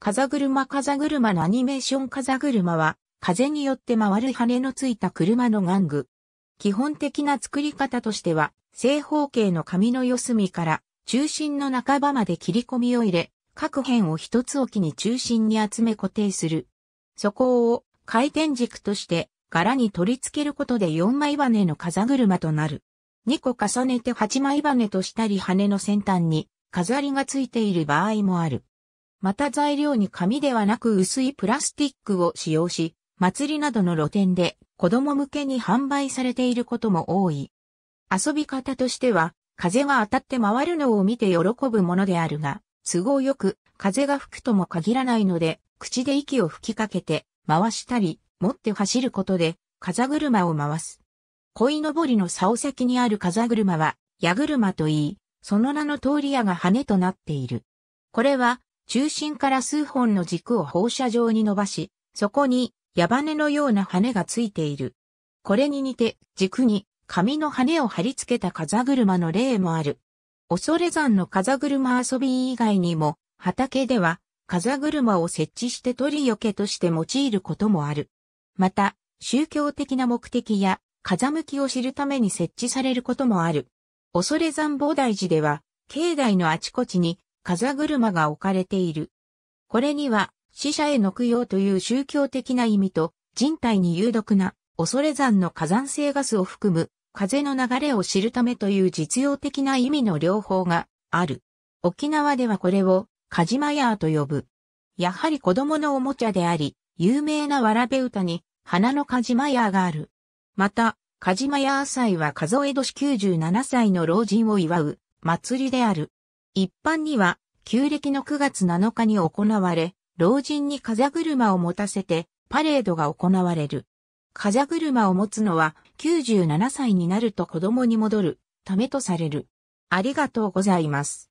風車風車のアニメーション風車は、風によって回る羽のついた車の玩具。基本的な作り方としては、正方形の紙の四隅から中心の半ばまで切り込みを入れ、各辺を一つ置きに中心に集め固定する。そこを回転軸として柄に取り付けることで4枚羽の風車となる。2個重ねて8枚羽としたり羽の先端に飾りがついている場合もある。また材料に紙ではなく薄いプラスティックを使用し、祭りなどの露店で子供向けに販売されていることも多い。遊び方としては、風が当たって回るのを見て喜ぶものであるが、都合よく風が吹くとも限らないので、口で息を吹きかけて回したり、持って走ることで風車を回す。鯉のぼりの竿先にある風車は、矢車といい、その名の通り矢が羽となっている。これは、中心から数本の軸を放射状に伸ばし、そこに矢羽のような羽がついている。これに似て軸に紙の羽を貼り付けた風車の例もある。恐山の風車遊び以外にも畑では風車を設置して鳥よけとして用いることもある。また、宗教的な目的や風向きを知るために設置されることもある。恐山菩提寺では、境内のあちこちに風車が置かれている。これには、死者への供養という宗教的な意味と、人体に有毒な、恐れ山の火山性ガスを含む、風の流れを知るためという実用的な意味の両方がある。沖縄ではこれを、カジマヤーと呼ぶ。やはり子供のおもちゃであり、有名なわらべ歌に、花のカジマヤーがある。また、カジマヤー祭は数え年97歳の老人を祝う、祭りである。一般には、旧暦の9月7日に行われ、老人に風車を持たせて、パレードが行われる。風車を持つのは、97歳になると子供に戻る、ためとされる。ありがとうございます。